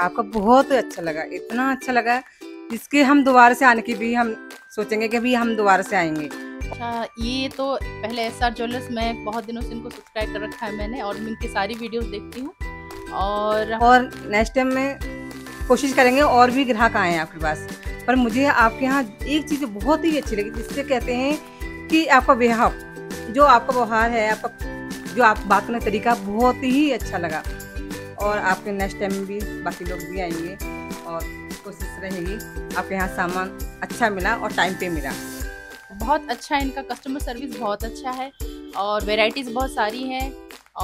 आपका बहुत अच्छा लगा इतना अच्छा लगा जिसके हम दोबारा से आने की भी हम सोचेंगे कि भी हम दोबारा से आएंगे अच्छा ये तो पहले एस आर ज्वेलर्स मैं बहुत दिनों से इनको सब्सक्राइब कर रखा है मैंने और इनकी सारी वीडियोस देखती हूँ और और नेक्स्ट टाइम में कोशिश करेंगे और भी ग्राहक आए आपके पास पर मुझे आपके यहाँ एक चीज़ बहुत ही अच्छी लगी जिससे कहते हैं कि आपका व्यवहार जो आपका व्यवहार है आपका जो आप बात करने का तरीका बहुत ही अच्छा लगा और आपके नेक्स्ट टाइम भी बाकी लोग भी आएंगे और कोशिश रहेगी आपके यहाँ सामान अच्छा मिला और टाइम पे मिला बहुत अच्छा है इनका कस्टमर सर्विस बहुत अच्छा है और वेराइटीज़ बहुत सारी हैं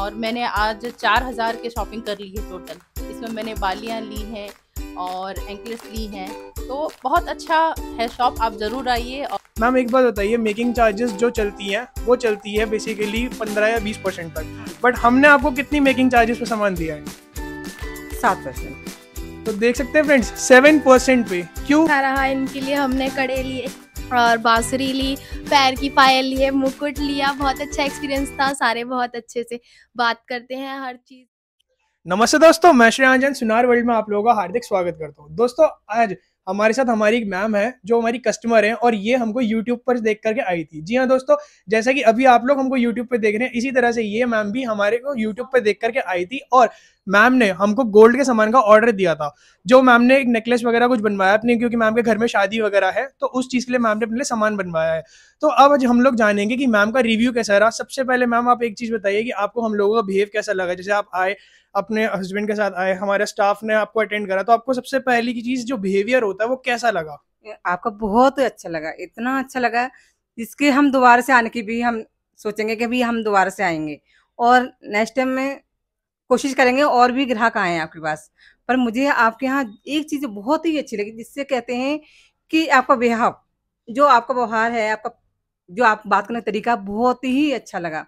और मैंने आज चार हज़ार के शॉपिंग कर ली है टोटल इसमें मैंने बालियाँ ली हैं और एंकलेस ली हैं तो बहुत अच्छा है शॉप आप ज़रूर आइए और मैम एक बात बताइए मेकिंग चार्जेस जो चलती हैं वो चलती है बेसिकली पंद्रह या बीस परसेंट तक बट हमने आपको कितनी मेकिंग चार्जेस पर सामान दिया है सात परसेंट तो देख सकते हैं फ्रेंड्स सेवन परसेंट पे क्यों रहा इनके लिए हमने कड़े लिए और बांसुरी ली पैर की पायल लिए मुकुट लिया बहुत अच्छा एक्सपीरियंस था सारे बहुत अच्छे से बात करते हैं हर चीज नमस्ते दोस्तों मैं श्रेयांजन सुनार वर्ल्ड में आप लोगों का हार्दिक स्वागत करता हूँ दोस्तों आज हमारे साथ हमारी एक मैम है जो हमारी कस्टमर है और ये हमको यूट्यूब पर देख करके आई थी जी हाँ दोस्तों जैसा कि अभी आप लोग हमको यूट्यूब पर देख रहे हैं इसी तरह से ये मैम भी हमारे को यूट्यूब पर देख करके आई थी और मैम ने हमको गोल्ड के सामान का ऑर्डर दिया था जो मैम ने एक नेकलेस वगैरह कुछ बनवाया अपने क्योंकि मैम के घर में शादी वगैरह है तो उस चीज़ के लिए मैम ने अपने लिए सामान बनवाया है तो अब आज हम लोग जानेंगे कि मैम का रिव्यू कैसा रहा सबसे पहले मैम आप एक चीज़ बताइए कि आपको हम लोगों का बिहेव कैसा लगा जैसे आप आए अपने हस्बैंड के साथ आए हमारे स्टाफ ने आपको अटेंड करा तो आपको सबसे पहली की चीज़ जो बिहेवियर होता है वो कैसा लगा आपका बहुत अच्छा लगा इतना अच्छा लगा जिसके हम दोबारा से आने की भी हम सोचेंगे कि भी हम दोबारा से आएंगे और नेक्स्ट टाइम में कोशिश करेंगे और भी ग्राहक आए आपके पास पर मुझे आपके यहाँ एक चीज़ बहुत ही अच्छी लगी जिससे कहते हैं कि आपका व्यवहार जो आपका व्यवहार है आपका जो आप बात करने का तरीका बहुत ही अच्छा लगा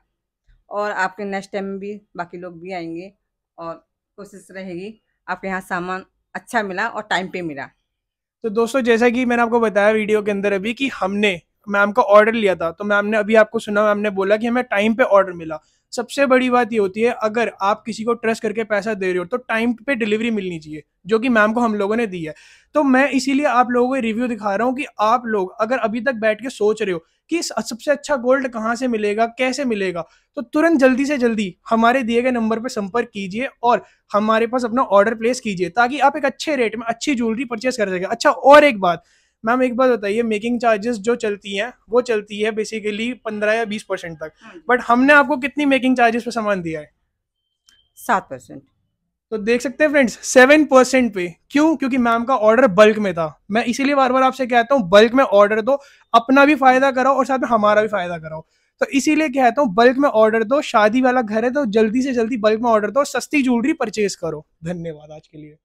और आपके नेक्स्ट टाइम भी बाकी लोग भी आएंगे और कोशिश रहेगी आपके यहाँ सामान अच्छा मिला और टाइम पे मिला तो दोस्तों जैसा कि मैंने आपको बताया वीडियो के अंदर अभी कि हमने मैम का ऑर्डर लिया था तो मैम ने अभी आपको सुना मैम ने बोला कि हमें टाइम पे ऑर्डर मिला सबसे बड़ी बात ये होती है अगर आप किसी को ट्रस्ट करके पैसा दे रहे हो तो टाइम पे डिलीवरी मिलनी चाहिए जो कि मैम को हम लोगों ने दी है तो मैं इसीलिए आप लोगों को रिव्यू दिखा रहा हूँ कि आप लोग अगर अभी तक बैठ के सोच रहे हो कि सबसे अच्छा गोल्ड कहाँ से मिलेगा कैसे मिलेगा तो तुरंत जल्दी से जल्दी हमारे दिए गए नंबर पर संपर्क कीजिए और हमारे पास अपना ऑर्डर प्लेस कीजिए ताकि आप एक अच्छे रेट में अच्छी ज्वेलरी परचेस कर सके अच्छा और एक बात मैम एक बात बताइए मेकिंग चार्जेस जो चलती हैं वो चलती है बेसिकली पंद्रह या बीस परसेंट तक बट हाँ हमने आपको कितनी मेकिंग चार्जेस पे सामान दिया है सात परसेंट तो देख सकते हैं फ्रेंड्स सेवन परसेंट पे क्यों क्योंकि मैम का ऑर्डर बल्क में था मैं इसीलिए बार बार आपसे कहता हूँ बल्क में ऑर्डर दो अपना भी फायदा कराओ और साथ में हमारा भी फायदा कराओ तो इसीलिए कहता हूँ बल्क में ऑर्डर दो शादी वाला घर है तो जल्दी से जल्दी बल्क में ऑर्डर दो सस्ती ज्वेलरी परचेज करो धन्यवाद आज के लिए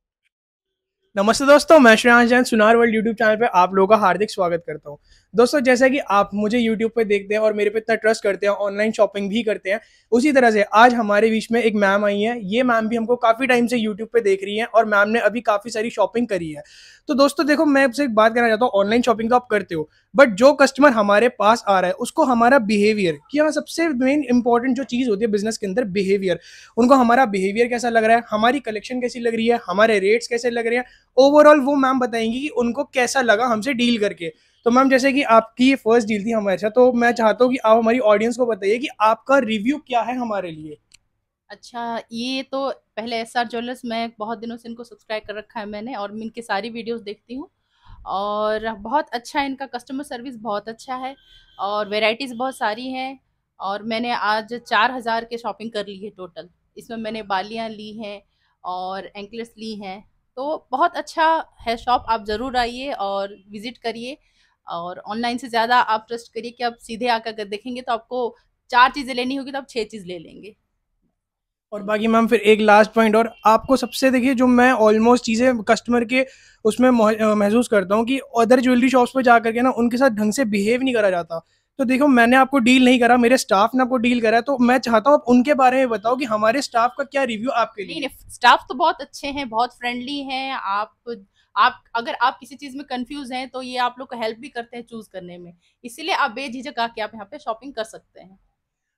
नमस्ते दोस्तों मैं श्रेयांश जैन सुनार वर्ल्ड यूट्यूब चैनल पर आप लोगों का हार्दिक स्वागत करता हूँ दोस्तों जैसा कि आप मुझे यूट्यूब पे देखते हैं और मेरे पे इतना ट्रस्ट करते हैं ऑनलाइन शॉपिंग भी करते हैं उसी तरह से आज हमारे बीच में एक मैम आई है ये मैम भी हमको काफ़ी टाइम से यूट्यूब पे देख रही है और मैम ने अभी काफ़ी सारी शॉपिंग करी है तो दोस्तों देखो मैं आपसे एक बात करना चाहता हूँ ऑनलाइन शॉपिंग तो आप करते हो बट जो कस्टमर हमारे पास आ रहा है उसको हमारा बिहेवियर कि हाँ सबसे मेन इंपॉर्टेंट जो चीज़ होती है बिजनेस के अंदर बिहेवियर उनको हमारा बिहेवियर कैसा लग रहा है हमारी कलेक्शन कैसी लग रही है हमारे रेट्स कैसे लग रहे हैं ओवरऑल वो मैम बताएंगी कि उनको कैसा लगा हमसे डील करके तो मैम जैसे कि आपकी ये फर्स्ट डील थी हमारे साथ तो मैं चाहता हूँ कि आप हमारी ऑडियंस को बताइए कि आपका रिव्यू क्या है हमारे लिए अच्छा ये तो पहले एस आर ज्वेलर्स मैं बहुत दिनों से इनको सब्सक्राइब कर रखा है मैंने और मैं इनकी सारी वीडियोस देखती हूँ और बहुत अच्छा इनका कस्टमर सर्विस बहुत अच्छा है और वेराइटीज़ बहुत सारी हैं और मैंने आज चार हज़ार के शॉपिंग कर ली है टोटल इसमें मैंने बालियाँ ली हैं और एंकलेट्स ली हैं तो बहुत अच्छा है शॉप आप ज़रूर आइए और विज़िट करिए और ऑनलाइन से ज़्यादा आप ट्रस्ट करिए कि आप सीधे आकर अगर देखेंगे तो आपको चार चीज़ें लेनी होगी तो आप छः चीज़ ले लेंगे और बाकी मैम फिर एक लास्ट पॉइंट और आपको सबसे देखिए जो मैं ऑलमोस्ट चीज़ें कस्टमर के उसमें महसूस करता हूँ कि अदर ज्वेलरी शॉप्स पर जा करके ना उनके साथ ढंग से बिहेव नहीं करा जाता तो देखो मैंने आपको डील नहीं करा मेरे स्टाफ ने आपको डील करा है तो मैं चाहता हूँ आप उनके बारे में बताओ कि हमारे स्टाफ का क्या रिव्यू आपके लिए नहीं, नहीं स्टाफ तो बहुत अच्छे हैं बहुत फ्रेंडली हैं आप आप अगर आप किसी चीज़ में कंफ्यूज हैं तो ये आप लोग को हेल्प भी करते हैं चूज करने में इसीलिए आप बेझिझक आके आप यहाँ पे शॉपिंग कर सकते हैं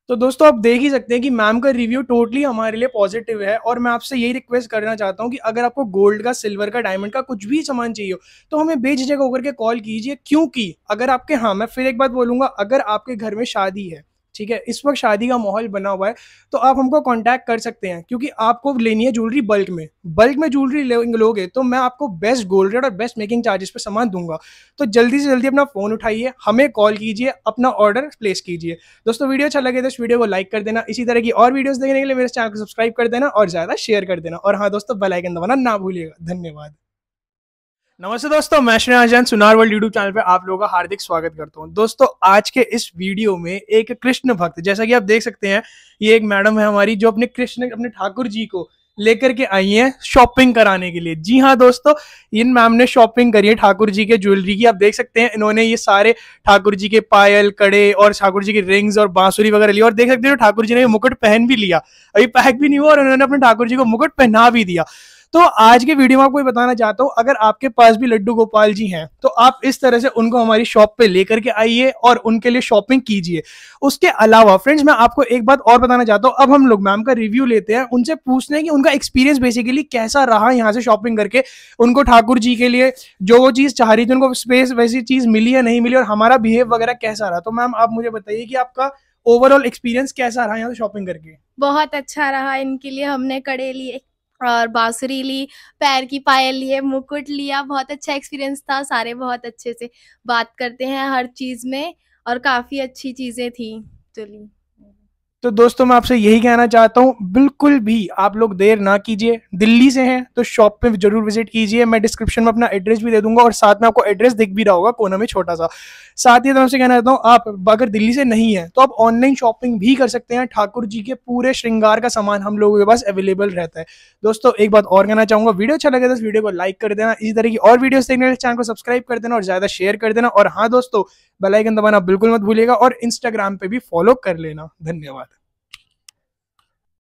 तो दोस्तों आप देख ही सकते हैं कि मैम का रिव्यू टोटली हमारे लिए पॉजिटिव है और मैं आपसे यही रिक्वेस्ट करना चाहता हूँ कि अगर आपको गोल्ड का सिल्वर का डायमंड का कुछ भी सामान चाहिए हो तो हमें बेझिझक होकर के कॉल कीजिए क्योंकि अगर आपके हाँ मैं फिर एक बात बोलूंगा अगर आपके घर में शादी है ठीक है इस वक्त शादी का माहौल बना हुआ है तो आप हमको कांटेक्ट कर सकते हैं क्योंकि आपको लेनी है ज्वेलरी बल्क में बल्क में ज्वेलरी लोगे तो मैं आपको बेस्ट गोल्ड रेट और बेस्ट मेकिंग चार्जेस पर सामान दूंगा तो जल्दी से जल्दी अपना फ़ोन उठाइए हमें कॉल कीजिए अपना ऑर्डर प्लेस कीजिए दोस्तों वीडियो अच्छा लगे तो इस वीडियो को लाइक कर देना इसी तरह की और वीडियोज़ देखने के लिए मेरे चैनल को सब्सक्राइब कर देना और ज़्यादा शेयर कर देना और हाँ दोस्तों बेलाइकन दबाना ना भूलिएगा धन्यवाद नमस्ते दोस्तों मैं श्रेनाजन सुनार वर्ल्ड यूट्यूब चैनल पर आप लोगों का हार्दिक स्वागत करता हूँ दोस्तों आज के इस वीडियो में एक कृष्ण भक्त जैसा कि आप देख सकते हैं ये एक मैडम है हमारी जो अपने कृष्ण अपने ठाकुर जी को लेकर के आई है शॉपिंग कराने के लिए जी हाँ दोस्तों इन मैम ने शॉपिंग करी है ठाकुर जी के ज्वेलरी की आप देख सकते हैं इन्होंने ये सारे ठाकुर जी के पायल कड़े और ठाकुर जी की रिंग्स और बांसुरी वगैरह लिया और देख सकते हैं ठाकुर जी ने मुकुट पहन भी लिया अभी पैक भी नहीं हुआ और उन्होंने अपने ठाकुर जी को मुकुट पहना भी दिया तो आज के वीडियो में आपको बताना चाहता हूँ अगर आपके पास भी लड्डू गोपाल जी हैं तो आप इस तरह से उनको हमारी शॉप पे लेकर के आइए और उनके लिए शॉपिंग कीजिए उसके अलावा फ्रेंड्स मैं आपको एक बात और बताना चाहता हूँ अब हम लोग मैम का रिव्यू लेते हैं उनसे पूछते हैं कि उनका एक्सपीरियंस बेसिकली कैसा रहा यहाँ से शॉपिंग करके उनको ठाकुर जी के लिए जो वो चीज़ चाह रही थी उनको स्पेस वैसी चीज़ मिली या नहीं मिली और हमारा बिहेव वगैरह कैसा रहा तो मैम आप मुझे बताइए कि आपका ओवरऑल एक्सपीरियंस कैसा रहा यहाँ से शॉपिंग करके बहुत अच्छा रहा इनके लिए हमने कड़े लिए और बांसुरी ली पैर की पायल लिए मुकुट लिया बहुत अच्छा एक्सपीरियंस था सारे बहुत अच्छे से बात करते हैं हर चीज़ में और काफ़ी अच्छी चीज़ें थी चली तो दोस्तों मैं आपसे यही कहना चाहता हूँ बिल्कुल भी आप लोग देर ना कीजिए दिल्ली से हैं तो शॉप पे जरूर विजिट कीजिए मैं डिस्क्रिप्शन में अपना एड्रेस भी दे दूंगा और साथ में आपको एड्रेस दिख भी रहा होगा कोना में छोटा सा साथ ही तो आपसे कहना चाहता हूँ आप अगर दिल्ली से नहीं है तो आप ऑनलाइन शॉपिंग भी कर सकते हैं ठाकुर जी के पूरे श्रृंगार का सामान हम लोगों के पास अवेलेबल रहता है दोस्तों एक बात और कहना चाहूंगा वीडियो अच्छा लगे तो इस वीडियो को लाइक कर देना इसी तरह की और वीडियो देखने के चैनल को सब्सक्राइब कर देना और ज़्यादा शेयर कर देना और हाँ दोस्तों बेलाइकन दबाना बिल्कुल मत भूलिएगा और इंस्टाग्राम पे भी फॉलो कर लेना धन्यवाद